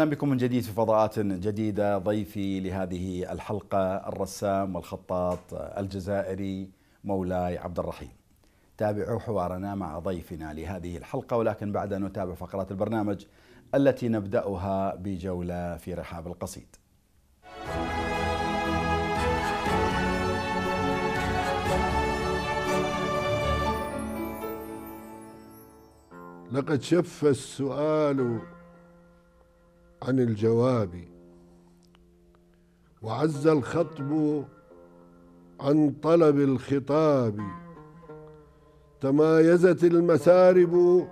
اهلا بكم من جديد في فضاءات جديده ضيفي لهذه الحلقه الرسام والخطاط الجزائري مولاي عبد الرحيم. تابعوا حوارنا مع ضيفنا لهذه الحلقه ولكن بعد ان نتابع فقرات البرنامج التي نبداها بجوله في رحاب القصيد. لقد شف السؤال عن الجواب وعز الخطب عن طلب الخطاب تمايزت المسارب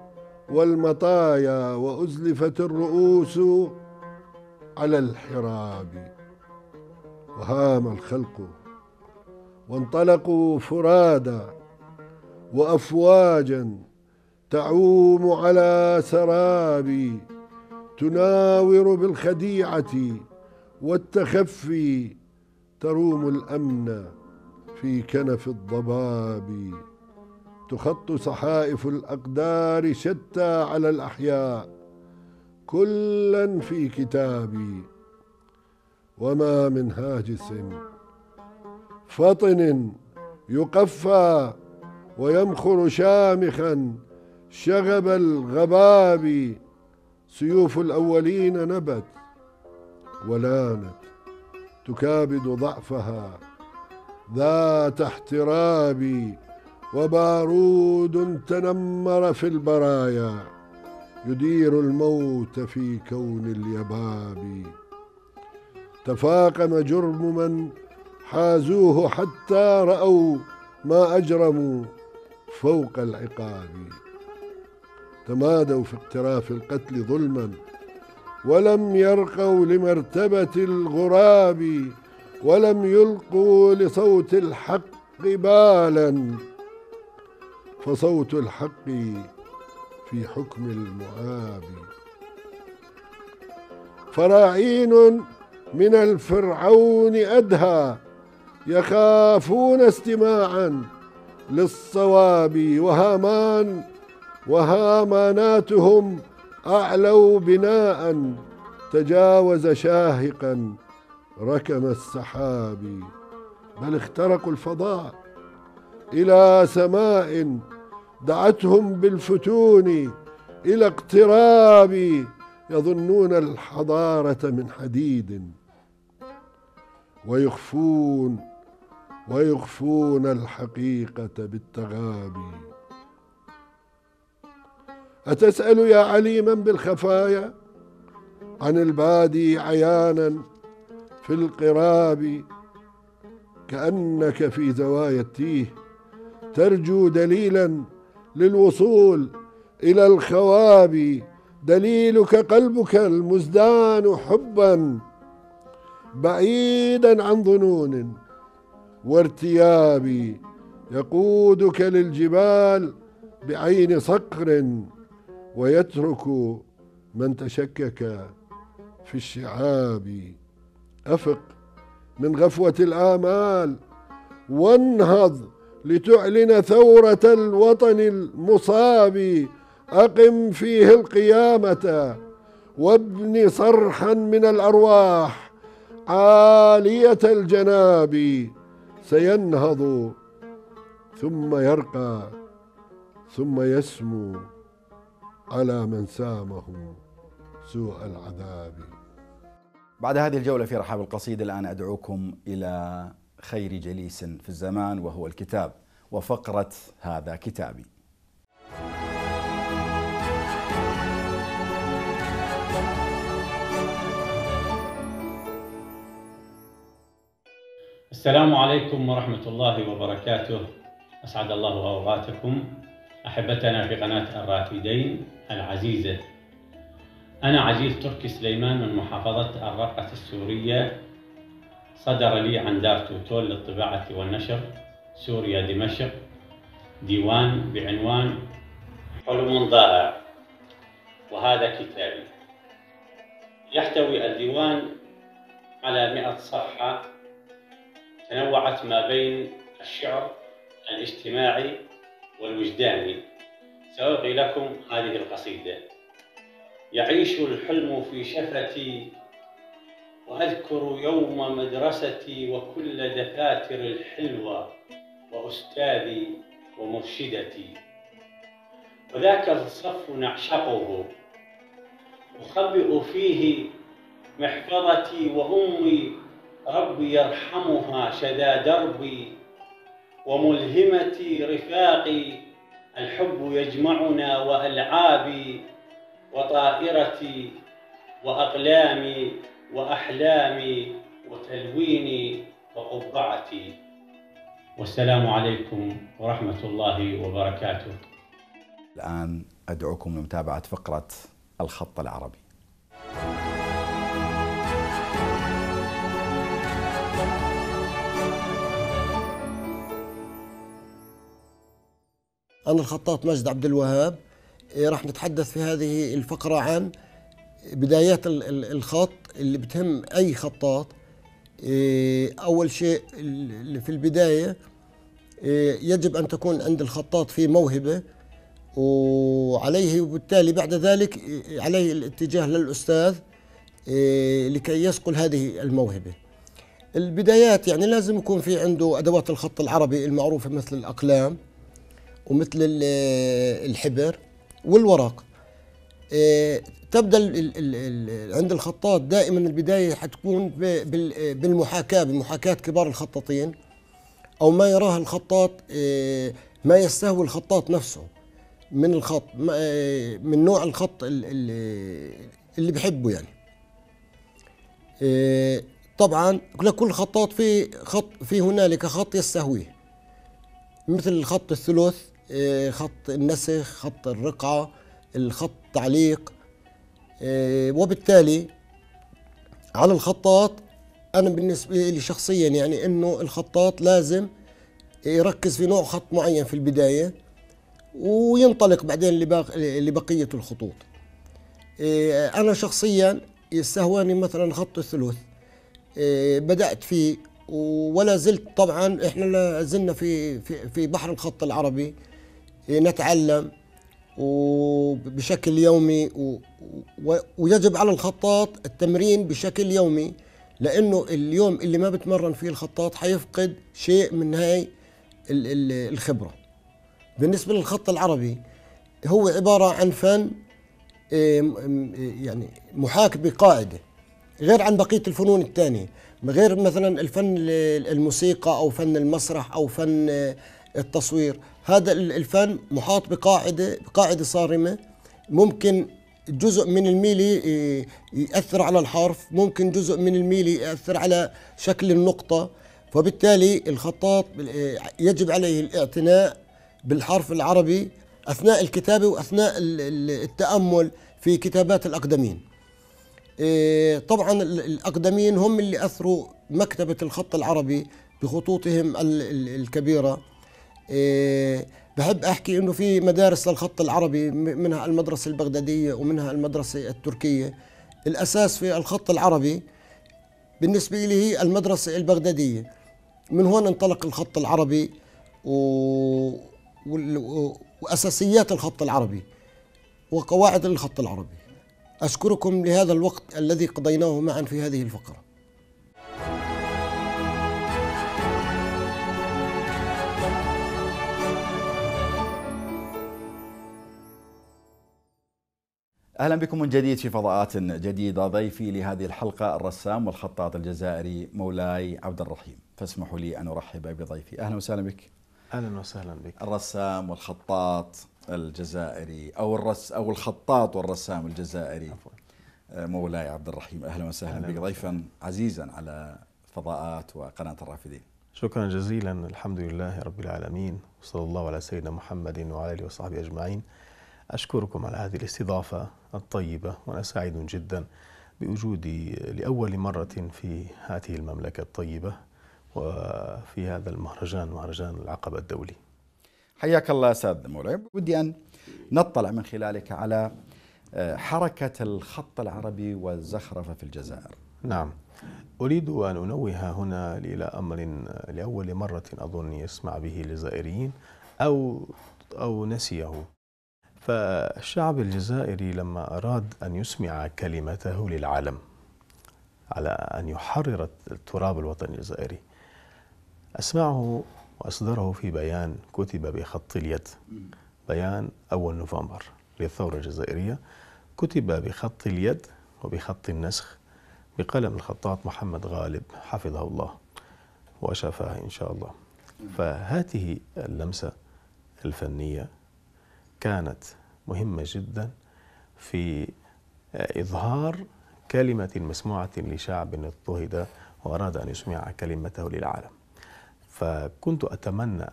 والمطايا وأزلفت الرؤوس على الحراب وهام الخلق وانطلقوا فرادا وأفواجا تعوم على سراب تناور بالخديعة والتخفي تروم الأمن في كنف الضباب تخط صحائف الأقدار شتى على الأحياء كلا في كتابي وما من هاجس فطن يقفى ويمخر شامخا شغب الغباب سيوف الأولين نبت ولانت تكابد ضعفها ذات احتراب وبارود تنمر في البرايا يدير الموت في كون اليباب تفاقم جرم من حازوه حتى رأوا ما أجرموا فوق العقاب تمادوا في اقتراف القتل ظلما ولم يرقوا لمرتبة الغراب ولم يلقوا لصوت الحق بالا فصوت الحق في حكم المعاب فراعين من الفرعون أدهى يخافون استماعا للصواب وهامان وهاماناتهم أعلوا بناء تجاوز شاهقا ركم السحاب بل اخترقوا الفضاء إلى سماء دعتهم بالفتون إلى اقتراب يظنون الحضارة من حديد ويخفون ويخفون الحقيقة بالتغابي أتسأل يا عليما بالخفايا عن البادي عيانا في القراب كأنك في زوايا التيه ترجو دليلا للوصول إلى الخواب دليلك قلبك المزدان حبا بعيدا عن ظنون وارتياب يقودك للجبال بعين صقر ويترك من تشكك في الشعاب افق من غفوه الامال وانهض لتعلن ثوره الوطن المصاب اقم فيه القيامه وابن صرحا من الارواح عاليه الجناب سينهض ثم يرقى ثم يسمو على من سامه سوء العذاب بعد هذه الجولة في رحاب القصيدة الآن أدعوكم إلى خير جليس في الزمان وهو الكتاب وفقرة هذا كتابي السلام عليكم ورحمة الله وبركاته أسعد الله أوقاتكم أحبتنا في قناة الرافدين العزيزة أنا عزيز تركي سليمان من محافظة الرقة السورية صدر لي عن دار توتول للطباعة والنشر سوريا دمشق ديوان بعنوان حلم ضائع وهذا كتابي يحتوي الديوان على مئة صفحة تنوعت ما بين الشعر الاجتماعي والوجداني سألقي لكم هذه القصيدة يعيش الحلم في شفتي وأذكر يوم مدرستي وكل دفاتر الحلوة وأستاذي ومرشدتي وذاك الصف نعشقه أخبئ فيه محفظتي وأمي ربي يرحمها شذا دربي وملهمتي رفاقي الحب يجمعنا وألعابي وطائرتي وأقلامي وأحلامي وتلويني وقبعتي والسلام عليكم ورحمة الله وبركاته الآن أدعوكم لمتابعة فقرة الخط العربي أنا الخطاط مجد عبد الوهاب إيه، راح نتحدث في هذه الفقرة عن بدايات الخط اللي بتهم أي خطاط إيه، أول شيء في البداية إيه، يجب أن تكون عند الخطاط في موهبة وعليه وبالتالي بعد ذلك عليه الاتجاه للأستاذ لكي يسقل هذه الموهبة البدايات يعني لازم يكون في عنده أدوات الخط العربي المعروفة مثل الأقلام ومثل الحبر والورق آه، تبدا عند الخطاط دائما البدايه حتكون بالمحاكاه بمحاكاه كبار الخطاطين او ما يراه الخطاط آه، ما يستهوي الخطاط نفسه من الخط آه، من نوع الخط اللي بحبه يعني طبعا لكل خطاط في خط في هنالك خط يستهويه مثل الخط الثلث إيه، خط النسخ خط الرقعة الخط تعليق إيه، وبالتالي على الخطاط أنا بالنسبة لي شخصيا يعني أنه الخطاط لازم يركز في نوع خط معين في البداية وينطلق بعدين لبقية الخطوط إيه، أنا شخصيا يستهواني مثلا خط الثلث بدأت فيه ولا زلت طبعا احنا لا زلنا في في بحر الخط العربي نتعلم وبشكل يومي ويجب على الخطاط التمرين بشكل يومي لانه اليوم اللي ما بتمرن فيه الخطاط حيفقد شيء من هاي الخبره بالنسبه للخط العربي هو عباره عن فن إيه، يعني محاك بقاعده غير عن بقيه الفنون الثانيه غير مثلا الفن الموسيقى او فن المسرح او فن التصوير هذا الفن محاط بقاعدة بقاعدة صارمة ممكن جزء من الميلي إيه، يأثر على الحرف ممكن جزء من الميلي يأثر على شكل النقطة فبالتالي الخطاط إيه، يجب عليه الاعتناء بالحرف العربي أثناء الكتابة وأثناء التأمل في كتابات الأقدمين إيه، طبعا الأقدمين هم اللي أثروا مكتبة الخط العربي بخطوطهم الكبيرة إيه، بحب احكي انه في مدارس للخط العربي منها المدرسه البغداديه ومنها المدرسه التركيه الاساس في الخط العربي بالنسبه لي هي المدرسه البغداديه من هون انطلق الخط العربي و... واساسيات الخط العربي وقواعد الخط العربي اشكركم لهذا الوقت الذي قضيناه معا في هذه الفقره اهلا بكم من جديد في فضاءات جديده ضيفي لهذه الحلقه الرسام والخطاط الجزائري مولاي عبد الرحيم فاسمحوا لي ان ارحب بضيفي اهلا وسهلا بك اهلا وسهلا بك الرسام والخطاط الجزائري او الرس او الخطاط والرسام الجزائري عفوا. مولاي عبد الرحيم اهلا وسهلا بك ضيفا عزيزا على فضاءات وقناه الرافدين شكرا جزيلا الحمد لله رب العالمين وصلى الله على سيدنا محمد وعلى اله وصحبه اجمعين أشكركم على هذه الاستضافة الطيبة وأنا سعيد جدا بوجودي لأول مرة في هذه المملكة الطيبة وفي هذا المهرجان مهرجان العقبة الدولي حياك الله أستاذ مرعب ودي أن نطلع من خلالك على آه، حركة الخط العربي والزخرفة في الجزائر نعم أريد أن أنوه هنا إلى أمر لأول مرة أظن يسمع به الجزائريين أو أو نسيه فالشعب الجزائري لما أراد أن يسمع كلمته للعالم على أن يحرر التراب الوطني الجزائري أسمعه وأصدره في بيان كتب بخط اليد بيان أول نوفمبر للثورة الجزائرية كتب بخط اليد وبخط النسخ بقلم الخطاط محمد غالب حفظه الله وشفاه إن شاء الله فهذه اللمسة الفنية كانت مهمة جدا في آه، إظهار كلمة مسموعة لشعب اضطهد وأراد أن يسمع كلمته للعالم فكنت أتمنى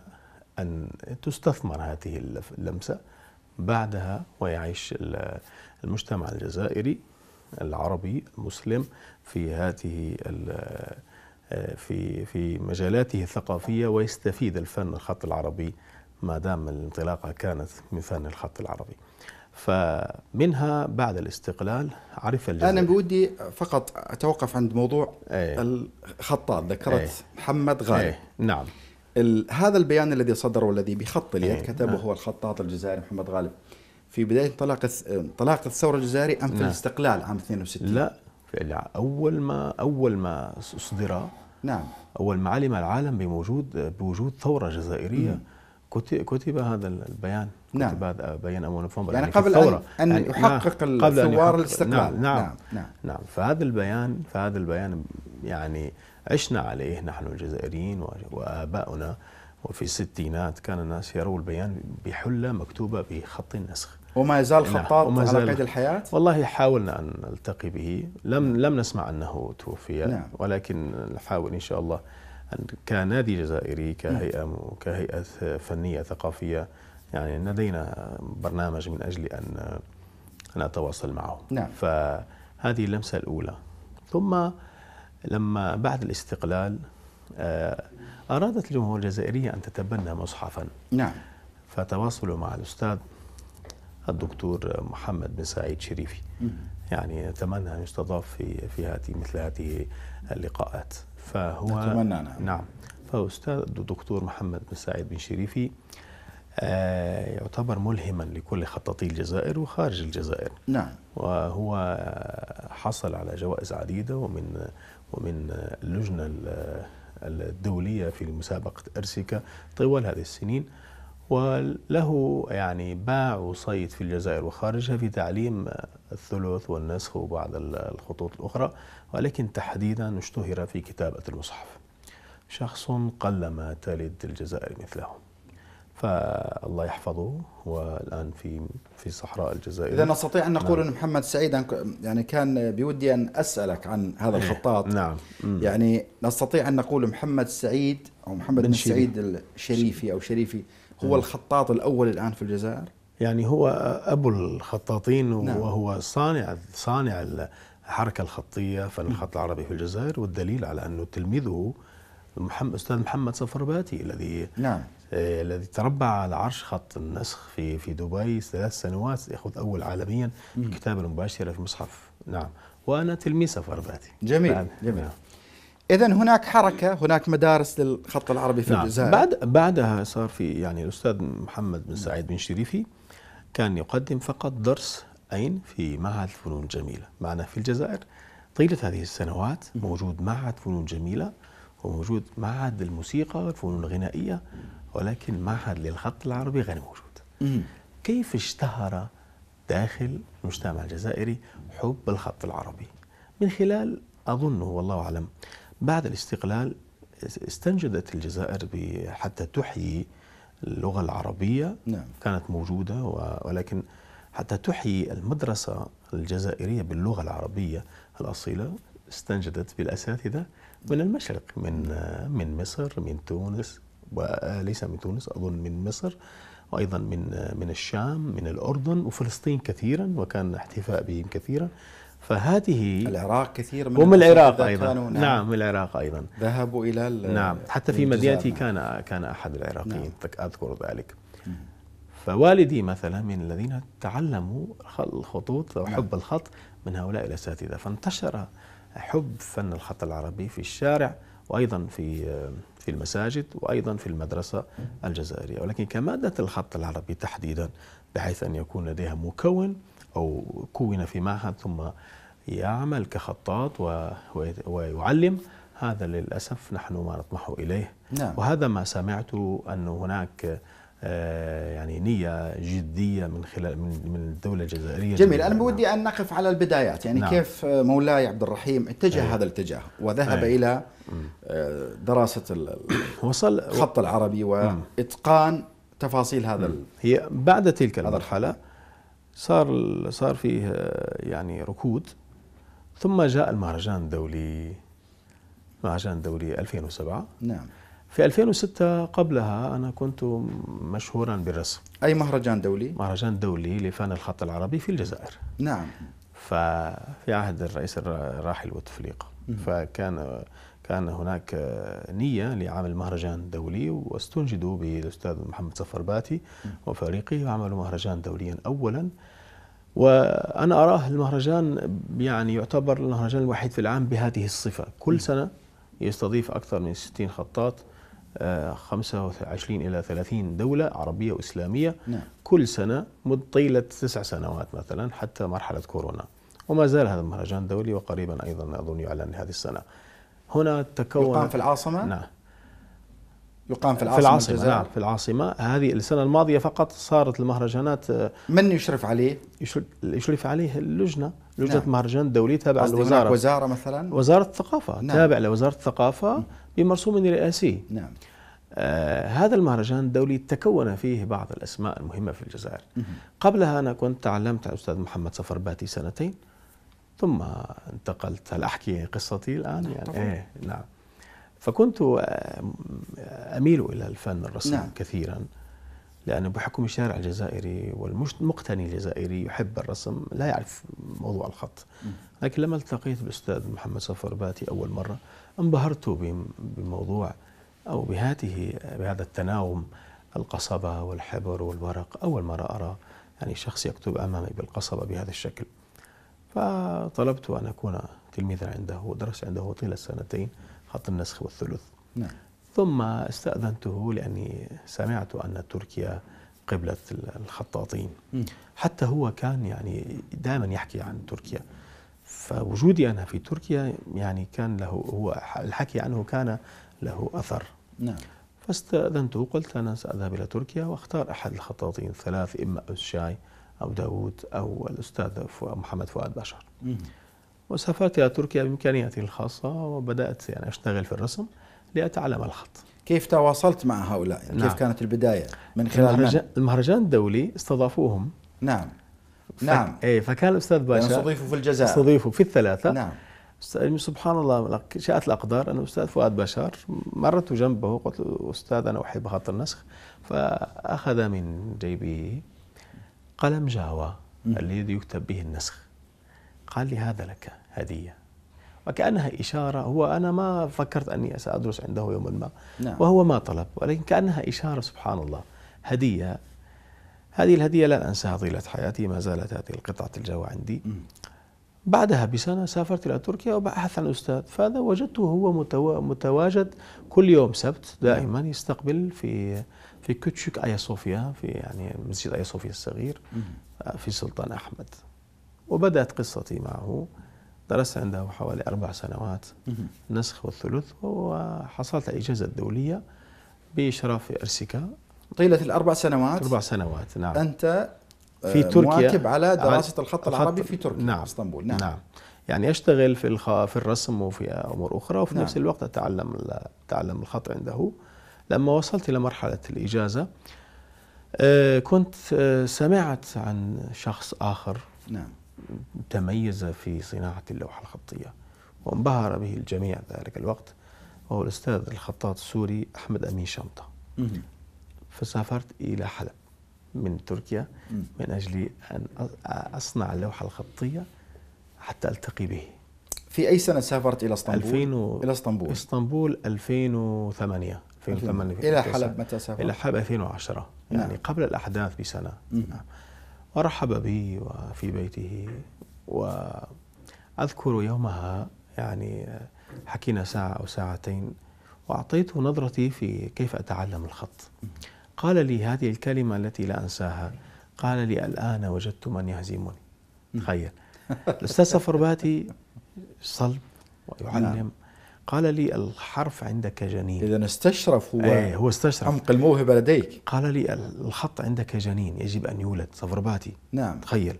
أن تستثمر هذه اللمسة بعدها ويعيش المجتمع الجزائري العربي المسلم في هذه آه، في في مجالاته الثقافية ويستفيد الفن الخط العربي ما دام الانطلاقة كانت من فن الخط العربي فمنها بعد الاستقلال عرف الجزائر أنا بودي فقط أتوقف عند موضوع أيه. الخطاط ذكرت أيه. محمد غالي أيه. نعم هذا البيان الذي صدر والذي بخط اليد إيه. كتبه نعم. هو الخطاط الجزائري محمد غالب في بداية انطلاق انطلاق الثورة الجزائري أم في نعم. الاستقلال عام 62 لا أول ما أول ما أصدر نعم أول ما علم العالم بوجود بوجود ثورة جزائرية مم. كتب هذا البيان نعم. كتب هذا بيان امون نوفمبر يعني, يعني قبل الثورة. ان يعني يحقق نعم. قبل أن الاستقلال نعم نعم, نعم نعم نعم فهذا البيان فهذا البيان يعني عشنا عليه نحن الجزائريين واباؤنا وفي الستينات كان الناس يروا البيان بحله مكتوبه بخط النسخ وما يزال نعم. خطاب على قيد الحياة؟ والله حاولنا أن نلتقي به لم نعم. لم نسمع أنه توفي نعم. ولكن نحاول إن شاء الله كنادي جزائري كهيئة نعم. كهيئة فنية ثقافية يعني لدينا برنامج من أجل أن أن أتواصل معه نعم. فهذه اللمسة الأولى ثم لما بعد الاستقلال آه، أرادت الجمهورية الجزائرية أن تتبنى مصحفا نعم فتواصلوا مع الأستاذ الدكتور محمد بن سعيد شريفي يعني أتمنى أن يستضاف في في هذه مثل هذه اللقاءات فهو أتمنى نعم, نعم فهو أستاذ الدكتور محمد بن سعيد بن شريفي آه، يعتبر ملهما لكل خطاطي الجزائر وخارج الجزائر نعم وهو حصل على جوائز عديدة ومن ومن اللجنة الدولية في مسابقة أرسيكا طوال هذه السنين وله يعني باع وصيد في الجزائر وخارجها في تعليم الثلث والنسخ وبعض الخطوط الأخرى ولكن تحديدا اشتهر في كتابة المصحف شخص قلما تلد الجزائر مثله فالله يحفظه والآن في في صحراء الجزائر إذا نستطيع أن نقول نعم. أن محمد سعيد يعني كان بودي أن أسألك عن هذا إيه، الخطاط نعم يعني نستطيع أن نقول محمد سعيد أو محمد بن سعيد الشريفي أو شريفي هو نعم. الخطاط الأول الآن في الجزائر يعني هو أبو الخطاطين نعم. وهو صانع صانع الحركة الخطية في الخط العربي في الجزائر والدليل على أنه تلميذه محمد أستاذ محمد صفرباتي الذي نعم آه، الذي تربع على عرش خط النسخ في في دبي ثلاث سنوات ياخذ اول عالميا الكتابه المباشره في مصحف نعم وانا تلميذ باتي جميل نعم. جميل نعم. اذا هناك حركه هناك مدارس للخط العربي في نعم. الجزائر بعد بعدها صار في يعني الاستاذ محمد بن سعيد بن شريفي كان يقدم فقط درس اين في معهد الفنون الجميله معنا في الجزائر طيله هذه السنوات موجود معهد فنون جميله وموجود معهد الموسيقى والفنون الغنائيه ولكن معهد للخط العربي غير موجود كيف اشتهر داخل المجتمع الجزائري حب الخط العربي من خلال اظن والله اعلم بعد الاستقلال استنجدت الجزائر حتى تحيي اللغة العربية نعم. كانت موجودة ولكن حتى تحيي المدرسة الجزائرية باللغة العربية الأصيلة استنجدت بالأساتذة من المشرق من من مصر من تونس وليس من تونس أظن من مصر وأيضا من من الشام من الأردن وفلسطين كثيرا وكان احتفاء بهم كثيرا فهذه العراق كثير من ومن العراق ايضا نعم, نعم من العراق ايضا ذهبوا الى نعم حتى في مدينتي كان كان احد العراقيين نعم. اذكر ذلك فوالدي مثلا من الذين تعلموا الخطوط وحب نعم. الخط من هؤلاء الاساتذه فانتشر حب فن الخط العربي في الشارع وايضا في في المساجد وايضا في المدرسه الجزائريه ولكن كماده الخط العربي تحديدا بحيث ان يكون لديها مكون او كون في معهد ثم يعمل كخطاط ويعلم هذا للأسف نحن ما نطمح إليه نعم. وهذا ما سمعت أن هناك آه، يعني نية جدية من خلال من الدولة الجزائرية جميل أنا بودي أن نقف على البدايات يعني نعم. كيف مولاي عبد الرحيم اتجه أيه. هذا الاتجاه وذهب أيه. إلى آه، دراسة وصل الخط العربي وإتقان تفاصيل هذا هي بعد تلك المرحلة صار صار فيه آه، يعني ركود ثم جاء المهرجان الدولي مهرجان الدولي 2007 نعم في 2006 قبلها أنا كنت مشهورا بالرسم أي مهرجان دولي؟ مهرجان دولي لفن الخط العربي في الجزائر نعم ففي عهد الرئيس الراحل بوتفليقه فكان كان هناك نية لعمل مهرجان دولي واستنجدوا بالأستاذ محمد صفر باتي وفريقه وعملوا مهرجان دوليا أولا وانا اراه المهرجان يعني يعتبر المهرجان الوحيد في العام بهذه الصفه كل سنه يستضيف اكثر من 60 خطاط 25 آه، الى 30 دوله عربيه واسلاميه نعم. كل سنه طيله تسع سنوات مثلا حتى مرحله كورونا وما زال هذا المهرجان دولي وقريبا ايضا اظن يعلن هذه السنه هنا تكون يقام في العاصمه نعم يقام في العاصمة في العاصمة نعم في العاصمة هذه السنة الماضية فقط صارت المهرجانات آه، من يشرف عليه؟ يشرف عليه اللجنة لجنة نعم. مهرجان دولي تابعة للوزارة وزارة مثلا؟ وزارة الثقافة نعم. تابع لوزارة الثقافة نعم. بمرسوم رئاسي نعم آه هذا المهرجان الدولي تكون فيه بعض الأسماء المهمة في الجزائر قبلها أنا كنت تعلمت على الأستاذ محمد صفر باتي سنتين ثم انتقلت هل أحكي قصتي الآن؟ نعم يعني إيه نعم فكنت آه، أميل إلى الفن الرسم نعم. كثيرا لأنه بحكم الشارع الجزائري والمقتني الجزائري يحب الرسم لا يعرف موضوع الخط لكن لما التقيت بالأستاذ محمد صفر باتي أول مرة انبهرت بموضوع أو بهذه بهذا التناغم القصبة والحبر والورق أول مرة أرى يعني شخص يكتب أمامي بالقصبة بهذا الشكل فطلبت أن أكون تلميذا عنده ودرست عنده طيلة سنتين خط النسخ والثلث نعم. ثم استأذنته لأني سمعت أن تركيا قبلة الخطاطين م. حتى هو كان يعني دائما يحكي عن تركيا فوجودي أنا في تركيا يعني كان له هو الحكي عنه كان له أثر نعم فاستأذنته قلت أنا سأذهب إلى تركيا وأختار أحد الخطاطين الثلاث إما أوسشاي أو داوود أو الأستاذ محمد فؤاد بشر وسافرت إلى تركيا بإمكانياتي الخاصة وبدأت يعني أشتغل في الرسم لأتعلم الخط كيف تواصلت مع هؤلاء؟ نعم. كيف كانت البداية؟ من خلال المهرجان, من؟ المهرجان الدولي استضافوهم نعم ف... نعم إيه، فكان الأستاذ باشا يعني استضيفوا في الجزائر استضيفوا في الثلاثة نعم سبحان الله شاءت الأقدار أن الأستاذ فؤاد بشار مرت جنبه قلت له أستاذ أنا أحب خط النسخ فأخذ من جيبه قلم جاوا الذي يكتب به النسخ قال لي هذا لك هدية وكأنها إشارة هو أنا ما فكرت أني سأدرس عنده يوما ما نعم. وهو ما طلب ولكن كأنها إشارة سبحان الله هدية هذه الهدية لن أنساها طيلة حياتي ما زالت هذه القطعة الجوة عندي بعدها بسنة سافرت إلى تركيا وبحثت عن أستاذ فهذا وجدته هو متواجد كل يوم سبت دائما نعم. يستقبل في في كوتشيك آيا صوفيا في يعني مسجد آيا صوفيا الصغير في سلطان أحمد وبدأت قصتي معه درست عنده حوالي أربع سنوات نسخ والثلث وحصلت إجازة دولية بإشراف أرسكا طيلة الأربع سنوات أربع سنوات نعم أنت آه، في تركيا مواكب على دراسة الخط العربي في تركيا نعم اسطنبول نعم, نعم. يعني أشتغل في في الرسم وفي أمور أخرى وفي نعم. نفس الوقت أتعلم أتعلم الخط عنده لما وصلت إلى مرحلة الإجازة آه، كنت آه، سمعت عن شخص آخر نعم تميز في صناعة اللوحة الخطية وانبهر به الجميع ذلك الوقت وهو الأستاذ الخطاط السوري أحمد أمين شنطة فسافرت إلى حلب من تركيا من أجل أن أصنع اللوحة الخطية حتى ألتقي به في أي سنة سافرت إلى اسطنبول؟ 2000 و... إلى اسطنبول اسطنبول 2008 2008 إلى حلب متى سافرت؟ إلى حلب 2010 يعني نعم. قبل الأحداث بسنة نعم. ورحب بي وفي بيته وأذكر يومها يعني حكينا ساعة أو ساعتين وأعطيته نظرتي في كيف أتعلم الخط قال لي هذه الكلمة التي لا أنساها قال لي الآن وجدت من يهزمني تخيل الأستاذ صفرباتي صلب ويعلم نعم. قال لي الحرف عندك جنين إذا استشرف هو أيه هو استشرف عمق الموهبة لديك قال لي الخط عندك جنين يجب أن يولد صفرباتي نعم تخيل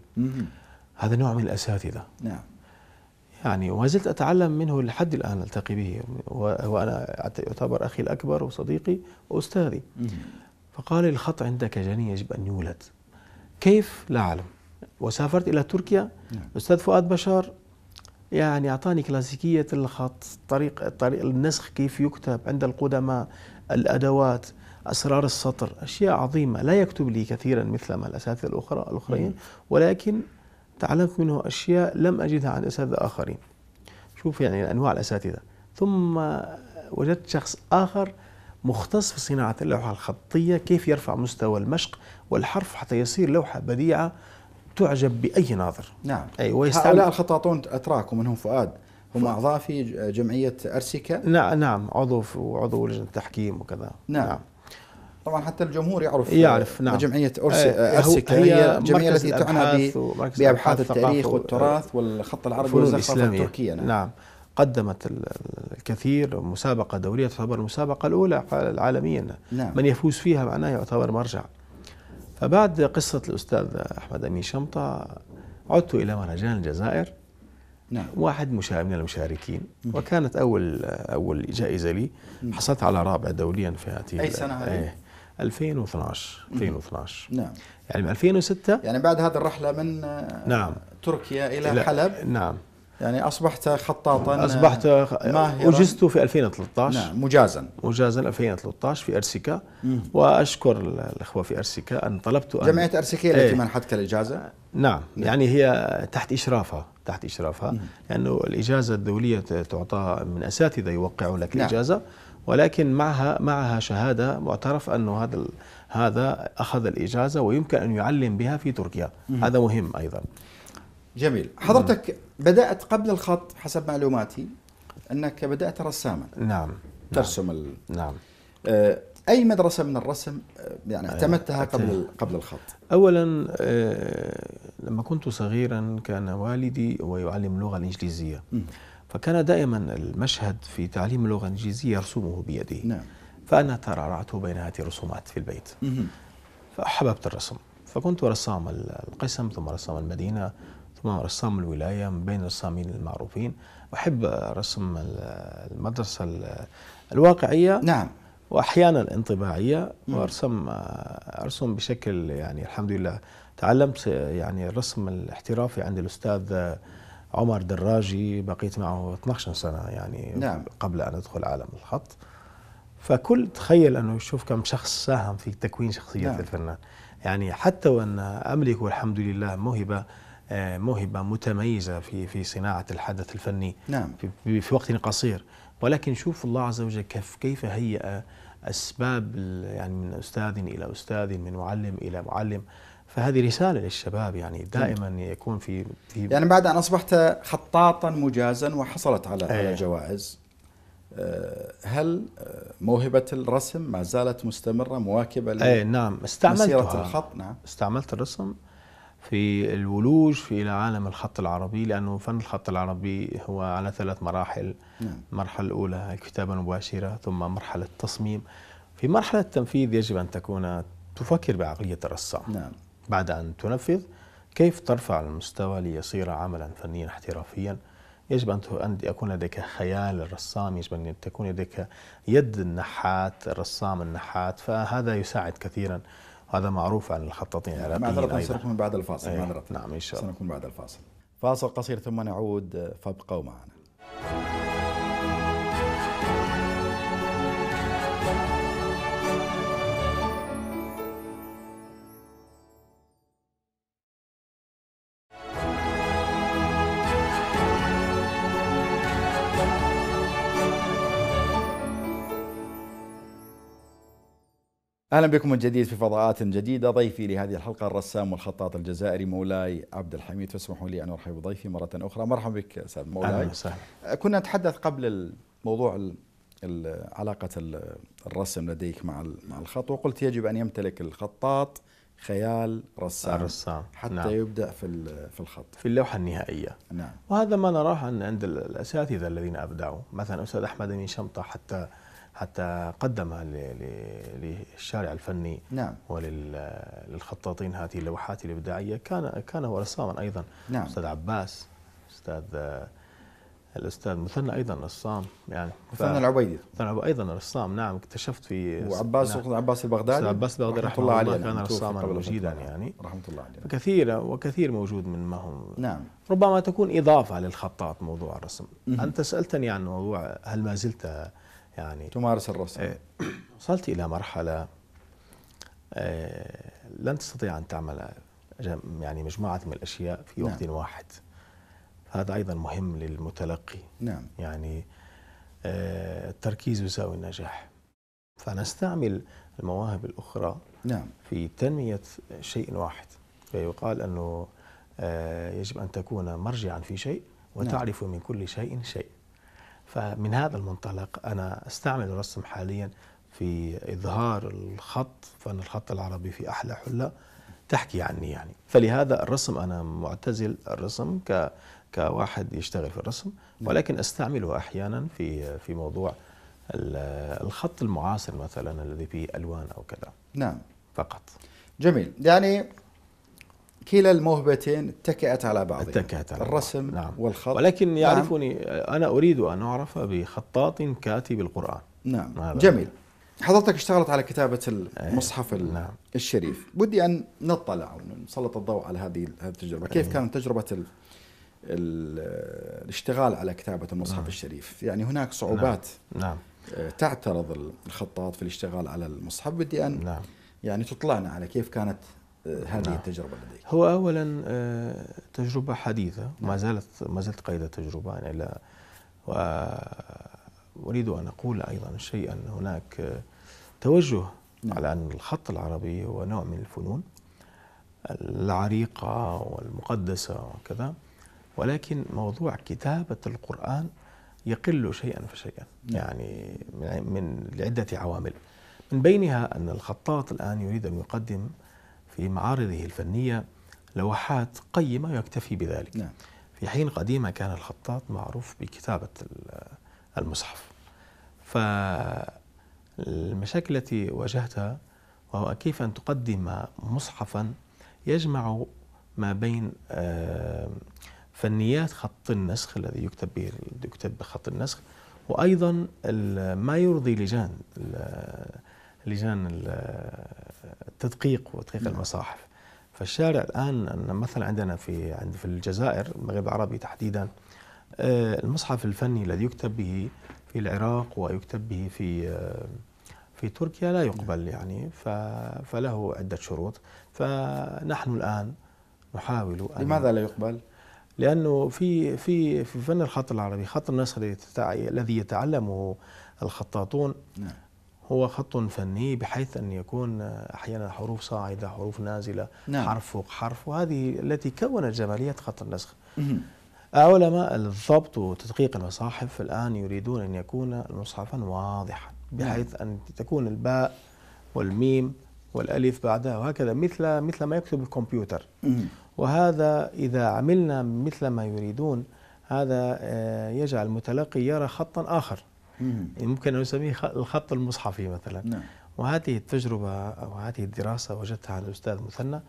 هذا نوع من الأساتذة نعم يعني وما زلت أتعلم منه لحد الآن ألتقي به وأنا يعتبر أخي الأكبر وصديقي وأستاذي فقال لي الخط عندك جنين يجب أن يولد كيف لا أعلم وسافرت إلى تركيا نعم. أستاذ فؤاد بشار يعني أعطاني كلاسيكية الخط طريق, طريق النسخ كيف يكتب عند القدماء الأدوات أسرار السطر أشياء عظيمة لا يكتب لي كثيرا مثلما الأساتذة الأخرى الآخرين ولكن تعلمت منه أشياء لم أجدها عن أساتذة آخرين شوف يعني أنواع الأساتذة ثم وجدت شخص آخر مختص في صناعة اللوحة الخطية كيف يرفع مستوى المشق والحرف حتى يصير لوحة بديعة تعجب باي ناظر نعم اي ويستعمل هؤلاء الخطاطون اتراك ومنهم فؤاد هم اعضاء في جمعيه ارسكا نعم نعم عضو وعضو لجنه التحكيم وكذا نعم, نعم. طبعا حتى الجمهور يعرف يعرف نعم جمعيه ارسكا هي الجمعيه التي تعنى بابحاث التاريخ والتراث والخط العربي والزخرفه التركيه نعم, نعم. قدمت الكثير مسابقة دولية تعتبر المسابقة الأولى عالميا نعم. من يفوز فيها معناه يعتبر مرجع فبعد قصة الأستاذ أحمد أمين شمطة عدت إلى مهرجان الجزائر نعم. واحد من المشاركين وكانت أول أول جائزة لي حصلت على رابع دوليا في هذه أي سنة هذه؟ 2012 إيه، 2012 نعم يعني من 2006 يعني بعد هذه الرحلة من نعم تركيا إلى حلب نعم يعني اصبحت خطاطا اصبحت آه، ماهرا وجزت في 2013 نعم مجازا مجازا 2013 في ارسكا واشكر الاخوه في ارسكا ان طلبت أن جمعيه ارسكا التي إيه. منحتك الاجازه نعم،, نعم يعني هي تحت اشرافها تحت اشرافها لانه لانه الاجازه الدوليه تعطى من اساتذه يوقعوا لك نعم. الاجازه ولكن معها معها شهاده معترف انه هذا هذا اخذ الاجازه ويمكن ان يعلم بها في تركيا هذا مهم ايضا جميل نعم. حضرتك بدأت قبل الخط حسب معلوماتي أنك بدأت رساما نعم ترسم نعم, ال... نعم. آه، أي مدرسة من الرسم آه، يعني أيوة. اعتمدتها قبل قبل الخط؟ أولا آه، لما كنت صغيرا كان والدي هو يعلم اللغة الإنجليزية فكان دائما المشهد في تعليم اللغة الإنجليزية يرسمه بيده نعم. فأنا ترعرعت بين هذه الرسومات في البيت م. فأحببت الرسم فكنت رسام القسم ثم رسام المدينة ثم رسام الولاية من بين الرسامين المعروفين أحب رسم المدرسة الواقعية نعم واحيانا الانطباعيه وارسم ارسم بشكل يعني الحمد لله تعلمت يعني الرسم الاحترافي عند الاستاذ عمر دراجي بقيت معه 12 سنه يعني نعم. قبل ان ادخل عالم الخط فكل تخيل انه يشوف كم شخص ساهم في تكوين شخصيه نعم. الفنان يعني حتى وان املك والحمد لله موهبه آه، موهبة متميزة في في صناعة الحدث الفني نعم. في, في وقت قصير ولكن شوف الله عز وجل كيف كيف هيئ أسباب يعني من أستاذ إلى أستاذ من معلم إلى معلم فهذه رسالة للشباب يعني نعم. دائما يكون في, في يعني بعد أن أصبحت خطاطا مجازا وحصلت على أيه. على جوائز آه، هل آه، موهبة الرسم ما زالت مستمرة مواكبة أي نعم استعملتها مسيرة الخط نعم استعملت الرسم في الولوج في إلى عالم الخط العربي لأنه فن الخط العربي هو على ثلاث مراحل نعم. المرحلة الأولى الكتابة المباشرة ثم مرحلة التصميم في مرحلة التنفيذ يجب أن تكون تفكر بعقلية الرسام نعم. بعد أن تنفذ كيف ترفع المستوى ليصير عملا فنيا احترافيا يجب أن يكون لديك خيال الرسام يجب أن تكون لديك يد النحات الرسام النحات فهذا يساعد كثيرا هذا معروف عن الخطاطين العراقيين معذرة سنكون بعد الفاصل أيه. نعم إن شاء الله سنكون بعد الفاصل فاصل قصير ثم نعود فابقوا معنا Thank you. اهلا بكم من جديد في فضاءات جديده ضيفي لهذه الحلقه الرسام والخطاط الجزائري مولاي عبد الحميد فاسمحوا لي ان ارحب بضيفي مره اخرى مرحبا بك استاذ مولاي أهلا كنا نتحدث قبل الموضوع علاقه الرسم لديك مع مع الخط وقلت يجب ان يمتلك الخطاط خيال رسام, الرسام حتى نعم. يبدع في في الخط في اللوحه النهائيه نعم وهذا ما نراه عند الاساتذه الذين ابدعوا مثلا استاذ احمد شمطه حتى حتى قدمها للشارع الفني نعم. وللخطاطين هذه اللوحات الابداعيه كان كان هو رساما ايضا نعم. استاذ عباس استاذ الاستاذ مثنى ايضا رسام يعني مثنى العبيدي مثنى ايضا رسام نعم اكتشفت في وعباس نعم عباس البغدادي استاذ عباس البغدادي رحمه الله, رحمه الله, عليه كان رساما مجيدا يعني رحمه الله عليه فكثير وكثير موجود من ما هم نعم ربما تكون اضافه للخطاط موضوع الرسم انت سالتني عن موضوع هل ما زلت يعني تمارس الرسم إيه. وصلت إلى مرحلة إيه، لن تستطيع أن تعمل يعني مجموعة من الأشياء في نعم. وقت نعم. واحد هذا أيضا مهم للمتلقي نعم يعني إيه، التركيز يساوي النجاح فنستعمل المواهب الأخرى نعم في تنمية شيء واحد فيقال أنه يجب أن تكون مرجعا في شيء نعم. وتعرف نعم. من كل شيء شيء فمن هذا المنطلق أنا أستعمل الرسم حاليا في إظهار الخط فأن الخط العربي في أحلى حلة تحكي عني يعني فلهذا الرسم أنا معتزل الرسم ك كواحد يشتغل في الرسم نعم. ولكن استعمله احيانا في في موضوع الخط المعاصر مثلا الذي فيه الوان او كذا نعم فقط جميل يعني كلا الموهبتين اتكأت على بعضها اتكأت على الرسم نعم. والخط ولكن يعرفني نعم. أنا أريد أن أعرف بخطاط كاتب القرآن نعم جميل حضرتك اشتغلت على كتابة إيه. المصحف أيه. نعم. الشريف بدي أن نطلع ونسلط الضوء على هذه التجربة كيف أيه. كانت تجربة ال... الاشتغال على كتابة المصحف نعم. الشريف يعني هناك نعم. صعوبات نعم. نعم. تعترض الخطاط في الاشتغال على المصحف بدي أن نعم. يعني تطلعنا على كيف كانت آه، هذه نعم. التجربة لديك؟ هو أولا آه، تجربة حديثة ما نعم. زالت ما زلت قيد التجربة يعني لا وأريد أن أقول أيضا شيئا هناك آه، توجه نعم. على أن الخط العربي هو نوع من الفنون العريقة والمقدسة وكذا ولكن موضوع كتابة القرآن يقل شيئا فشيئا نعم. يعني من لعدة عوامل من بينها أن الخطاط الآن يريد أن يقدم في معارضه الفنية لوحات قيمة يكتفي بذلك نعم. في حين قديما كان الخطاط معروف بكتابة المصحف فالمشاكل التي واجهتها وهو كيف أن تقدم مصحفا يجمع ما بين آه، فنيات خط النسخ الذي يكتب به يكتب بخط النسخ وايضا ما يرضي لجان لجان التدقيق وتدقيق نعم. المصاحف فالشارع الان مثلا عندنا في عند في الجزائر المغرب العربي تحديدا آه، المصحف الفني الذي يكتب به في العراق ويكتب به في آه، في تركيا لا يقبل نعم. يعني فله عده شروط فنحن الان نحاول أن لماذا لا يقبل؟ لانه في في في فن الخط العربي خط النصري الذي يتعلمه الخطاطون نعم. هو خط فني بحيث أن يكون أحيانا حروف صاعدة حروف نازلة نعم. حرف فوق حرف وهذه التي كونت جمالية خط النسخ علماء الضبط وتدقيق المصاحف الآن يريدون أن يكون مصحفا واضحا نعم. بحيث نعم. أن تكون الباء والميم والألف بعدها وهكذا مثل مثل ما يكتب الكمبيوتر وهذا إذا عملنا مثل ما يريدون هذا آه، يجعل المتلقي يرى خطا آخر ممكن أن نسميه الخط المصحفي مثلا نعم. وهذه التجربة أو هذه الدراسة وجدتها عند الأستاذ مثنى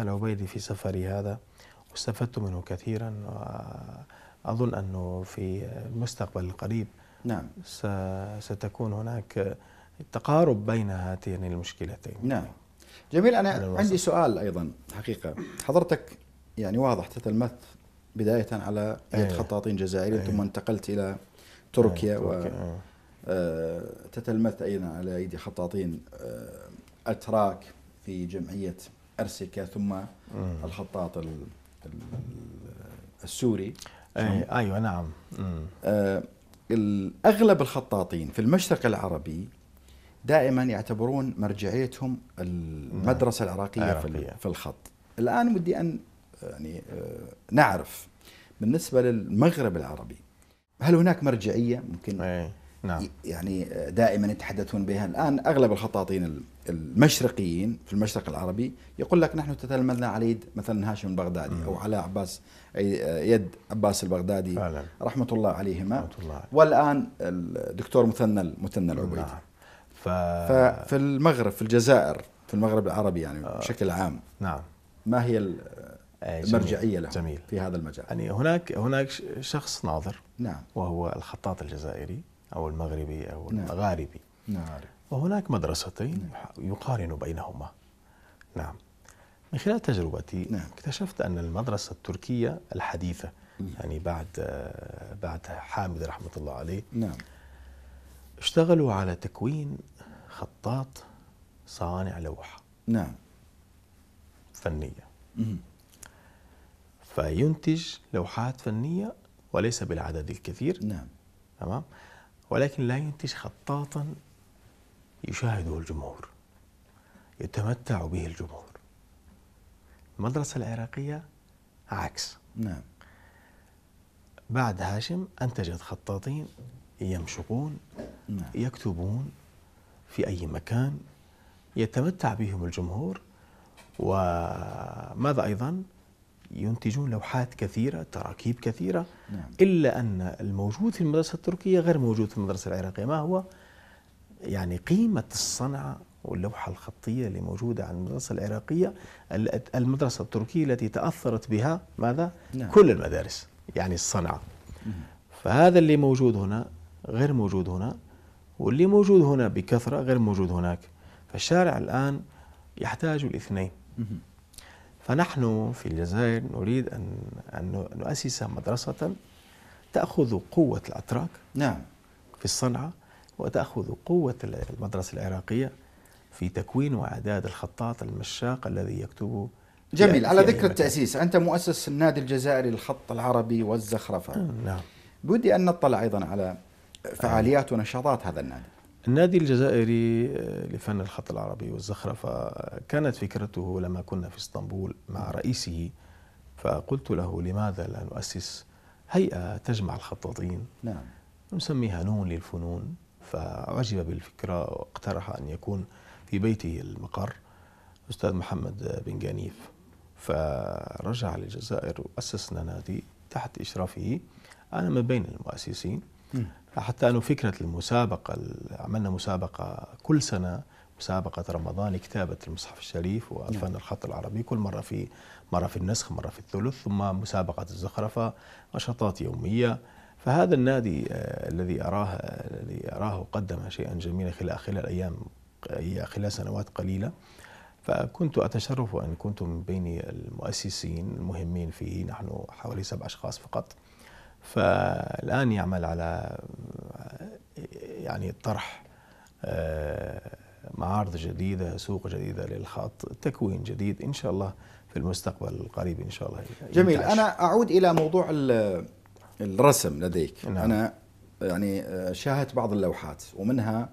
العبيدي في سفري هذا واستفدت منه كثيرا وأظن أنه في المستقبل القريب نعم ستكون هناك تقارب بين هاتين المشكلتين نعم جميل أنا عندي سؤال أيضا حقيقة حضرتك يعني واضح تتلمذ بداية على عدة أيه. خطاطين جزائري أيه. ثم انتقلت إلى تركيا إيه، و إيه. آه، تتلمذت أيضا على أيدي خطاطين آه، أتراك في جمعية أرسكا ثم الخطاط السوري إيه، أيوة نعم آه، أغلب الخطاطين في المشرق العربي دائما يعتبرون مرجعيتهم المدرسة العراقية في الخط الآن ودي أن يعني نعرف بالنسبة للمغرب العربي هل هناك مرجعيه ممكن أي. نعم. يعني آه، دائما يتحدثون بها الان اغلب الخطاطين المشرقيين في المشرق العربي يقول لك نحن تتلمذنا على يد مثلا هاشم البغدادي او على عباس آه، يد عباس البغدادي فعلا. رحمه الله عليهما رحمه الله. والان الدكتور مثنى المثنى العبيدي نعم. ف... ففي المغرب في الجزائر في المغرب العربي يعني آه. بشكل عام نعم ما هي آه، مرجعيه له جميل. في هذا المجال يعني هناك هناك شخص ناظر نعم وهو الخطاط الجزائري او المغربي او نعم. المغاربي نعم وهناك مدرستين نعم. يقارن بينهما نعم من خلال تجربتي نعم. اكتشفت ان المدرسه التركيه الحديثه نعم. يعني بعد بعد حامد رحمه الله عليه نعم اشتغلوا على تكوين خطاط صانع لوحه نعم فنيه فينتج لوحات فنية وليس بالعدد الكثير نعم تمام ولكن لا ينتج خطاطا يشاهده الجمهور يتمتع به الجمهور المدرسة العراقية عكس نعم بعد هاشم أنتجت خطاطين يمشقون نعم. يكتبون في أي مكان يتمتع بهم الجمهور وماذا أيضا ينتجون لوحات كثيرة تراكيب كثيرة نعم. إلا أن الموجود في المدرسة التركية غير موجود في المدرسة العراقية ما هو يعني قيمة الصنعة واللوحة الخطية اللي موجودة على المدرسة العراقية المدرسة التركية التي تأثرت بها ماذا؟ نعم. كل المدارس يعني الصنعة نعم. فهذا اللي موجود هنا غير موجود هنا واللي موجود هنا بكثرة غير موجود هناك فالشارع الآن يحتاج الاثنين فنحن في الجزائر نريد أن, أن نؤسس مدرسة تأخذ قوة الأتراك نعم في الصنعة وتأخذ قوة المدرسة العراقية في تكوين وإعداد الخطاط المشاق الذي يكتب جميل على ذكر التأسيس أنت مؤسس النادي الجزائري للخط العربي والزخرفة نعم بدي أن نطلع أيضا على آه. فعاليات ونشاطات هذا النادي النادي الجزائري آه، لفن الخط العربي والزخرفة كانت فكرته لما كنا في اسطنبول مع رئيسه فقلت له لماذا لا نؤسس هيئة تجمع الخطاطين نعم نسميها نون للفنون فعجب بالفكرة واقترح أن يكون في بيته المقر أستاذ محمد بن جانيف فرجع للجزائر وأسسنا نادي تحت إشرافه أنا من بين المؤسسين حتى أنه فكرة المسابقة عملنا مسابقة كل سنة مسابقة رمضان كتابة المصحف الشريف نعم. وفن نعم. الخط العربي كل مرة في مرة في النسخ مرة في الثلث ثم مسابقة الزخرفة نشاطات يومية فهذا النادي آه، الذي أراه الذي أراه قدم شيئا جميلا خلال خلال أيام خلال سنوات قليلة فكنت أتشرف أن كنت من بين المؤسسين المهمين فيه نحن حوالي سبع أشخاص فقط فالآن يعمل على يعني طرح آه، معارض جديدة سوق جديدة للخط تكوين جديد إن شاء الله في المستقبل القريب إن شاء الله جميل أنا أعود إلى موضوع الرسم لديك نعم. أنا يعني آه، شاهدت بعض اللوحات ومنها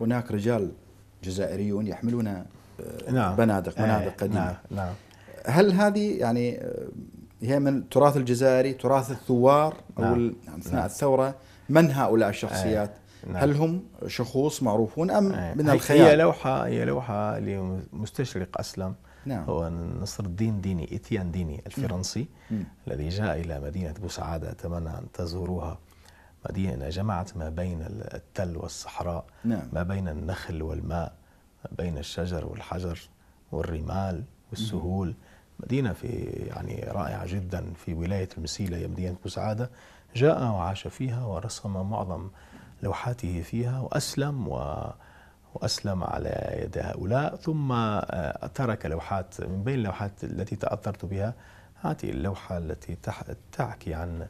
هناك رجال جزائريون يحملون آه، نعم. بنادق بنادق إيه، قديمة نعم. نعم. هل هذه يعني هي من التراث الجزائري تراث الثوار نعم. او اثناء نعم،, نعم. الثوره من هؤلاء الشخصيات نعم. هل هم شخوص معروفون ام أيه. من الخيال هي لوحه هي لوحه لمستشرق اسلم نعم. هو نصر الدين ديني إتيان ديني الفرنسي مم. نعم. نعم. الذي جاء إلى مدينة بوسعادة أتمنى أن تزوروها مدينة جمعت ما بين التل والصحراء نعم. ما بين النخل والماء ما بين الشجر والحجر والرمال والسهول مم. مدينة في يعني رائعة جدا في ولاية المسيلة هي مدينة بوسعاده جاء وعاش فيها ورسم معظم لوحاته فيها وأسلم و وأسلم على يد هؤلاء ثم آه، ترك لوحات من بين اللوحات التي تأثرت بها هذه اللوحة التي تحكي عن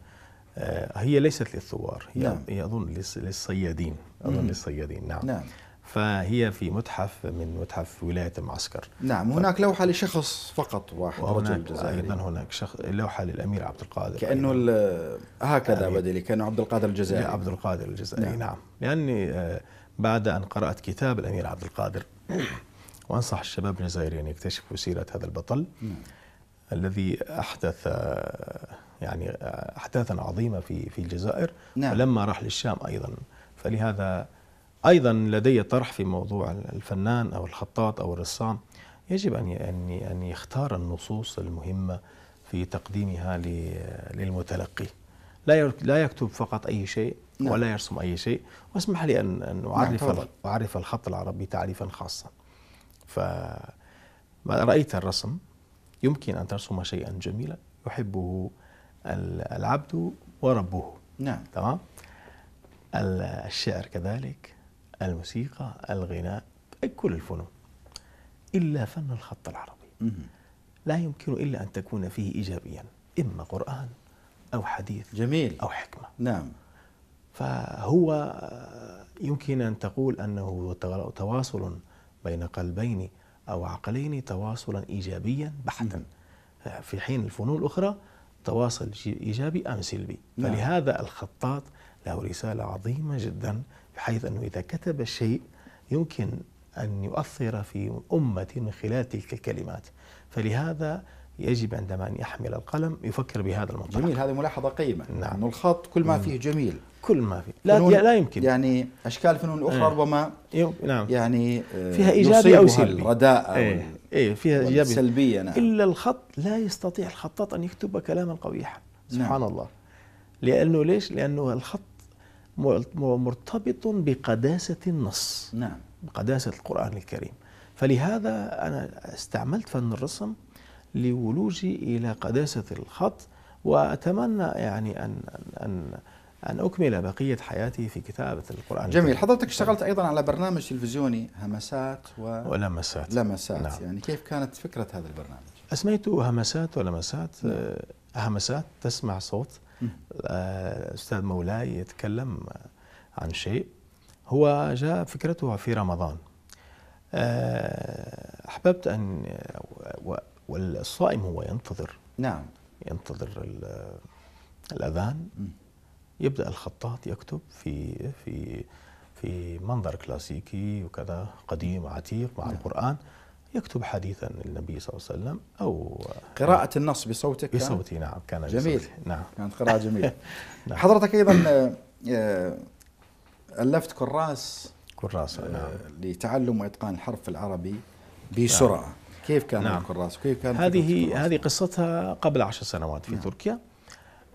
آه، هي ليست للثوار هي, نعم. هي أظن للصيادين أظن للصيادين نعم, نعم. فهي في متحف من متحف ولاية المعسكر نعم هناك ف... لوحة لشخص فقط واحد رجل جزائري أيضا هناك شخ... لوحة للأمير عبد القادر كأنه ال... هكذا آه بدلي كأنه عبد القادر الجزائري عبد القادر الجزائري نعم, نعم. لأني آه، بعد أن قرأت كتاب الأمير عبد القادر وأنصح الشباب الجزائري أن يكتشفوا سيرة هذا البطل نعم. الذي أحدث آه، يعني آه، أحداثا عظيمة في في الجزائر نعم. ولما راح للشام أيضا فلهذا ايضا لدي طرح في موضوع الفنان او الخطاط او الرسام يجب ان ان يختار النصوص المهمه في تقديمها للمتلقي لا لا يكتب فقط اي شيء نعم. ولا يرسم اي شيء واسمح لي ان ان نعم، اعرف اعرف الخط العربي تعريفا خاصا ف رايت الرسم يمكن ان ترسم شيئا جميلا يحبه العبد وربه نعم تمام الشعر كذلك الموسيقى الغناء كل الفنون إلا فن الخط العربي لا يمكن إلا أن تكون فيه إيجابيا إما قرآن أو حديث جميل أو حكمة نعم فهو يمكن أن تقول أنه تواصل بين قلبين أو عقلين تواصلا إيجابيا بحتا في حين الفنون الأخرى تواصل إيجابي أم سلبي نعم. فلهذا الخطاط له رسالة عظيمة جدا بحيث أنه إذا كتب شيء يمكن أن يؤثر في أمة من خلال تلك الكلمات فلهذا يجب عندما أن يحمل القلم يفكر بهذا المنطق جميل هذه ملاحظة قيمة نعم أنه الخط كل ما فيه جميل كل ما فيه لا, لا يمكن يعني أشكال فنون أخرى نعم. ربما نعم. يعني فيها آه، إيجابي أو سلبي الرداء إيه. إيه فيها إيجابي سلبية نعم. إلا الخط لا يستطيع الخطاط أن يكتب كلاما قبيحا نعم. سبحان نعم. الله لأنه ليش؟ لأنه الخط مرتبط بقداسة النص نعم قداسة القرآن الكريم فلهذا أنا استعملت فن الرسم لولوجي إلى قداسة الخط وأتمنى يعني أن أن أن أكمل بقية حياتي في كتابة القرآن جميل الكريم. حضرتك اشتغلت أيضا على برنامج تلفزيوني همسات و... ولمسات لمسات نعم. يعني كيف كانت فكرة هذا البرنامج؟ أسميته همسات ولمسات نعم. آه، همسات تسمع صوت آه، أستاذ مولاي يتكلم عن شيء هو جاء فكرته في رمضان آه، أحببت أن والصائم هو ينتظر نعم ينتظر الأذان يبدأ الخطاط يكتب في في في منظر كلاسيكي وكذا قديم عتيق مع نعم. القرآن يكتب حديثا للنبي صلى الله عليه وسلم أو قراءة النص بصوتك بصوتي نعم كان جميل بصوتي. نعم كانت قراءة جميلة نعم. حضرتك أيضا آه، ألفت كراس كراس آه، نعم لتعلم وإتقان الحرف العربي بسرعة نعم. كيف كان نعم. الكراس وكيف كان هذه هذه قصتها قبل عشر سنوات في نعم. تركيا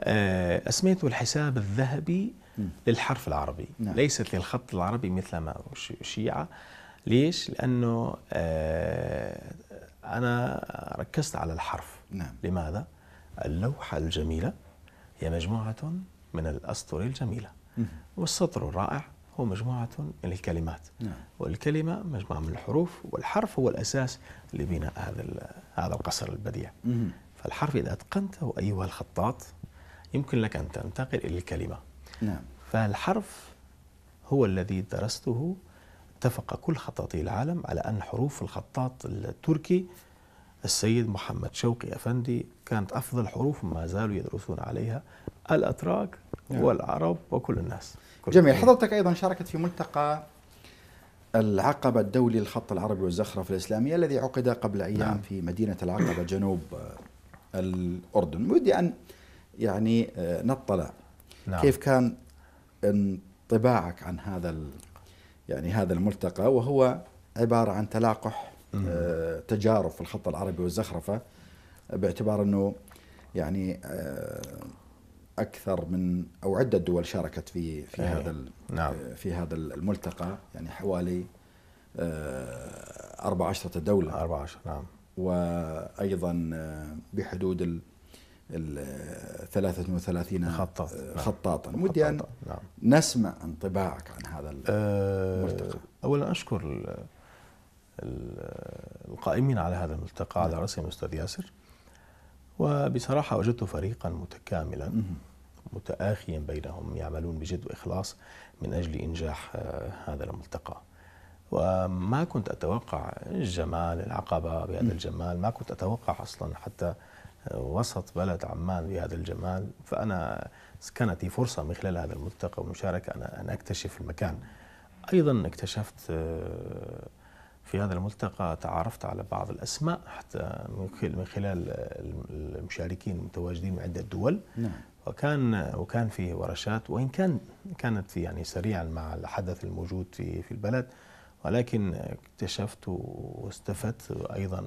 آه، أسميته الحساب الذهبي للحرف العربي نعم. ليست للخط العربي مثل ما الشيعة ليش؟ لأنه آه، أنا ركزت على الحرف نعم. لماذا؟ اللوحة الجميلة هي مجموعة من الأسطر الجميلة والسطر الرائع هو مجموعة من الكلمات نعم. والكلمة مجموعة من الحروف والحرف هو الأساس لبناء هذا هذا القصر البديع مم. فالحرف إذا أتقنته أيها الخطاط يمكن لك أن تنتقل إلى الكلمة نعم. فالحرف هو الذي درسته اتفق كل خطاطي العالم على أن حروف الخطاط التركي السيد محمد شوقي أفندي كانت أفضل حروف ما زالوا يدرسون عليها الأتراك نعم. والعرب وكل الناس كل جميل حضرتك أيضا شاركت في ملتقى العقبة الدولي للخط العربي والزخرفة الإسلامية الذي عقد قبل أيام نعم. في مدينة العقبة جنوب الأردن ودي أن يعني آه، نطلع نعم. كيف كان انطباعك عن هذا يعني هذا الملتقى وهو عبارة عن تلاقح آه، تجارب في الخط العربي والزخرفة باعتبار أنه يعني آه، اكثر من او عده دول شاركت في في إيه، هذا نعم. آه، في هذا الملتقى يعني حوالي 14 دوله 14 نعم وايضا بحدود ال ال 33 خطاط آه، نعم. خطاطا ودي ان نعم. نسمع انطباعك عن هذا آه، الملتقى اولا اشكر القائمين على هذا الملتقى نعم. على راسهم الاستاذ ياسر وبصراحه وجدت فريقا متكاملا متآخيا بينهم يعملون بجد واخلاص من اجل انجاح آه، هذا الملتقى وما كنت اتوقع الجمال العقبه بهذا الجمال ما كنت اتوقع اصلا حتى وسط بلد عمان بهذا الجمال فأنا كانت فرصة من خلال هذا الملتقى والمشاركة أن أكتشف المكان أيضا اكتشفت آه، في هذا الملتقى تعرفت على بعض الأسماء حتى من خلال آه، المشاركين المتواجدين من عدة دول نعم. وكان آه، وكان فيه ورشات وإن كان كانت في يعني سريعا مع الحدث الموجود في في البلد ولكن اكتشفت واستفدت أيضا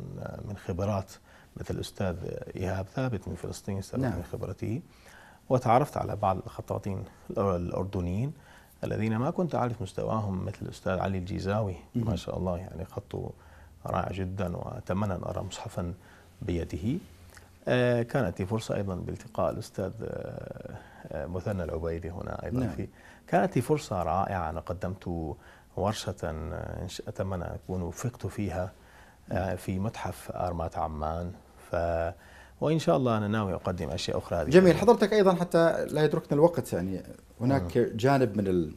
من خبرات مثل الأستاذ إيهاب ثابت من فلسطين استفدت نعم. من خبرته وتعرفت على بعض الخطاطين الأردنيين الذين ما كنت أعرف مستواهم مثل الأستاذ علي الجيزاوي ما شاء الله يعني خطه رائع جدا وأتمنى أن أرى مصحفا بيده آه، كانت لي فرصة أيضا بالتقاء الأستاذ آه، آه، مثنى العبيدي هنا أيضا نعم. في كانت لي فرصة رائعة أنا قدمت ورشة أتمنى أكون وفقت فيها آه، في متحف أرمات عمان ف وان شاء الله انا ناوي اقدم اشياء اخرى هذه جميل حضرتك ايضا حتى لا يتركنا الوقت يعني هناك مم. جانب من ال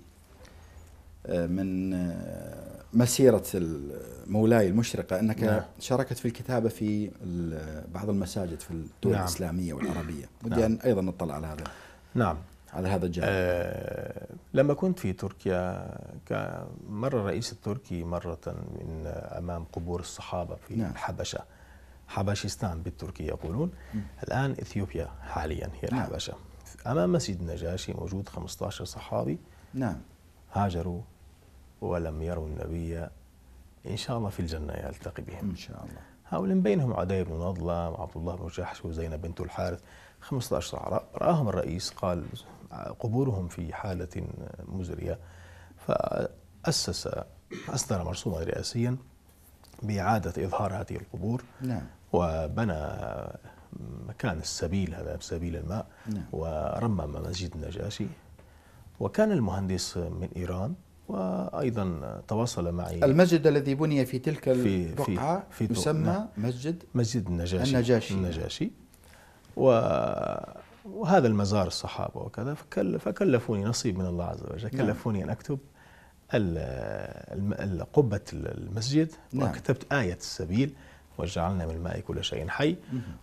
آه، من آه، مسيره مولاي المشرقه انك نعم. شاركت في الكتابه في بعض المساجد في الدول نعم. الاسلاميه والعربيه نعم. ودي نعم. ان ايضا نطلع على هذا نعم على هذا الجانب آه لما كنت في تركيا مر الرئيس التركي مرة من أمام قبور الصحابة في نعم. الحبشة حبشستان بالتركي يقولون م. الآن إثيوبيا حاليا هي نعم. الحبشة أمام مسجد النجاشي موجود 15 صحابي نعم هاجروا ولم يروا النبي إن شاء الله في الجنة يلتقي بهم إن شاء الله هؤلاء بينهم عدي بن نضلة وعبد الله بن جحش وزينب بنت الحارث 15 صحراء رآهم الرئيس قال قبورهم في حالة مزرية فأسس أصدر مرسوما رئاسيا بإعادة إظهار هذه القبور نعم. وبنى مكان السبيل هذا سبيل الماء نعم. ورمم مسجد النجاشي وكان المهندس من إيران وأيضا تواصل معي المسجد الذي بني في تلك البقعة في في يسمى نعم. مسجد مسجد النجاشي النجاشي, النجاشي. نعم. و وهذا المزار الصحابة وكذا فكلفوني نصيب من الله عز وجل نعم. كلفوني أن أكتب قبة المسجد نعم. وكتبت آية السبيل وجعلنا من الماء كل شيء حي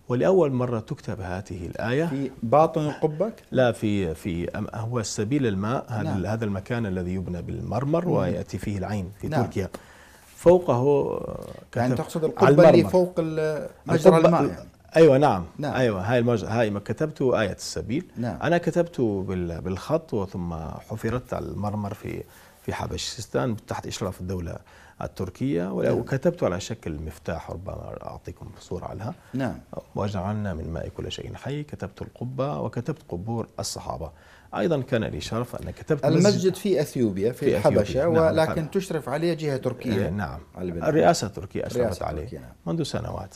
ولأول مرة تكتب هذه الآية في باطن القبة؟ لا في في هو السبيل الماء هذا نعم. هذا المكان الذي يبنى بالمرمر ويأتي فيه العين في نعم. تركيا فوقه يعني تقصد القبة اللي فوق مجرى الماء يعني. ايوه نعم, نعم. ايوه هاي المج... هاي ما كتبته ايه السبيل نعم. انا كتبته بال... بالخط وثم حفرت على المرمر في في حبشستان تحت اشراف الدوله التركيه نعم. وكتبت وكتبته على شكل مفتاح ربما اعطيكم صوره عنها نعم وجعلنا من ماء كل شيء حي كتبت القبه وكتبت قبور الصحابه ايضا كان لي شرف ان كتبت المسجد في اثيوبيا في, في الحبشه نعم ولكن حبشة. تشرف عليه جهه تركيه إيه، نعم الرئاسه التركيه اشرفت عليه نعم. منذ سنوات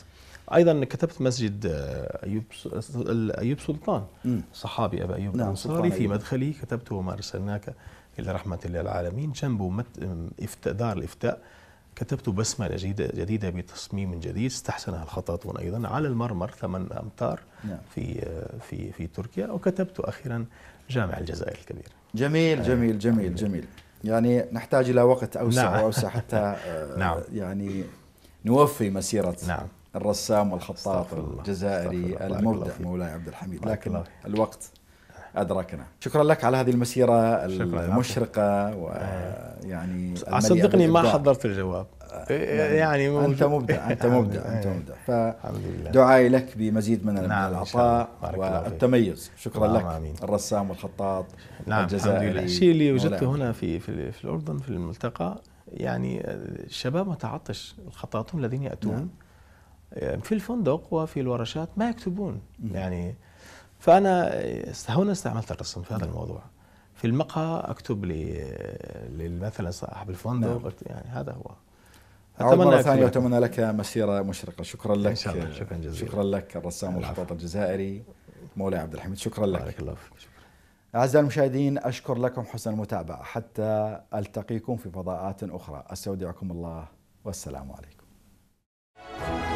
ايضا كتبت مسجد آه، ايوب ايوب سلطان صحابي ابا ايوب نعم، الانصاري نعم في مدخلي كتبته وما ارسلناك الا رحمه للعالمين جنبه مت... دار الافتاء كتبت بسمة جديدة, جديدة بتصميم جديد استحسنها الخطاطون أيضا على المرمر ثمان أمتار نعم. في آه، في في تركيا وكتبت أخيرا جامع الجزائر الكبير آه، جميل جميل جميل جميل يعني نحتاج إلى وقت أوسع نعم. وأوسع حتى نعم. يعني نوفي مسيرة نعم. الرسام والخطاط الجزائري المبدع مولاي عبد الحميد لكن الوقت ادركنا شكرا لك على هذه المسيره المشرقه ويعني آه. صدقني ما حضرت الجواب آه، يعني, يعني انت مبدع انت مبدع انت آه. مبدع فدعائي لك بمزيد من نعم العطاء والتميز شكرا لك الرسام والخطاط نعم الجزائري الشيء اللي وجدته هنا في في, في الاردن في الملتقى يعني الشباب متعطش الخطاطون الذين ياتون نعم. يعني في الفندق وفي الورشات ما يكتبون يعني فانا هنا استعملت الرسم في هذا نعم. الموضوع في المقهى اكتب لي مثلا صاحب الفندق نعم. يعني هذا هو أتمنى مرة ثانية وأتمنى لك مسيرة مشرقة شكرا لك إن شاء الله شكرا جزيلا شكرا لك الرسام والخطاط الجزائري مولاي عبد الحميد شكرا لك بارك الله فيك أعزائي المشاهدين أشكر لكم حسن المتابعة حتى ألتقيكم في فضاءات أخرى أستودعكم الله والسلام عليكم